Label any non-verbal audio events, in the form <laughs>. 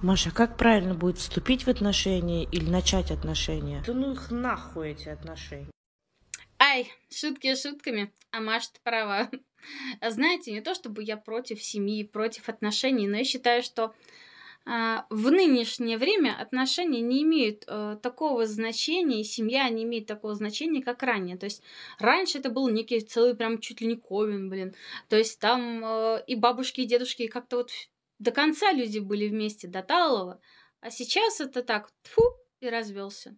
Маша, как правильно будет вступить в отношения или начать отношения? Да ну их нахуй эти отношения. Ай, шутки шутками, а Маша права. <laughs> А знаете, не то чтобы я против семьи, против отношений, но я считаю, что э, в нынешнее время отношения не имеют э, такого значения, и семья не имеет такого значения, как ранее. То есть раньше это был некий целый прям чуть ли не ковен, блин. То есть там э, и бабушки, и дедушки как-то вот до конца люди были вместе, до Талова. А сейчас это так, тфу, и развелся.